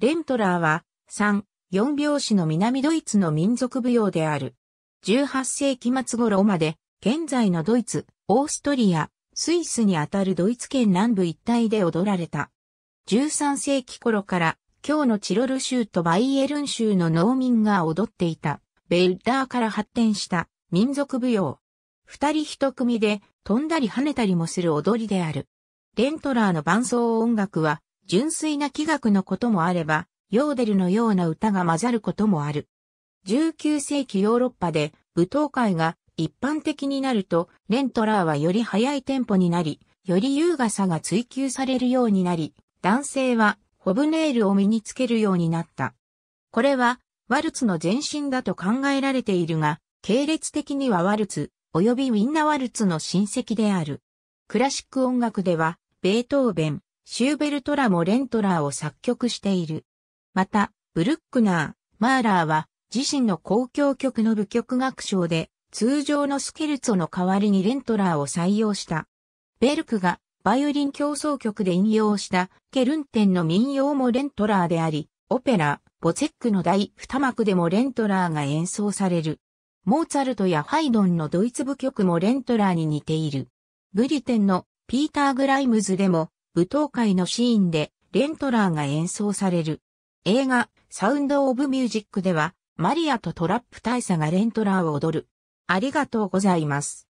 レントラーは、3、4拍子の南ドイツの民族舞踊である。18世紀末頃まで、現在のドイツ、オーストリア、スイスにあたるドイツ圏南部一帯で踊られた。13世紀頃から、今日のチロル州とバイエルン州の農民が踊っていた、ベルダーから発展した民族舞踊。二人一組で飛んだり跳ねたりもする踊りである。レントラーの伴奏音楽は純粋な器楽のこともあれば、ヨーデルのような歌が混ざることもある。19世紀ヨーロッパで舞踏会が一般的になると、レントラーはより速いテンポになり、より優雅さが追求されるようになり、男性はホブネイルを身につけるようになった。これは、ワルツの前身だと考えられているが、系列的にはワルツ、及びウィンナワルツの親戚である。クラシック音楽では、ベートーベン、シューベルトラもレントラーを作曲している。また、ブルックナー、マーラーは自身の公共曲の部曲楽章で通常のスケルツォの代わりにレントラーを採用した。ベルクがバイオリン競争曲で引用したケルンテンの民謡もレントラーであり、オペラ、ボツェックの第二幕でもレントラーが演奏される。モーツァルトやハイドンのドイツ部曲もレントラーに似ている。ブリテンのピーター・グライムズでも舞踏会のシーンでレントラーが演奏される。映画、サウンド・オブ・ミュージックでは、マリアとトラップ大佐がレントラーを踊る。ありがとうございます。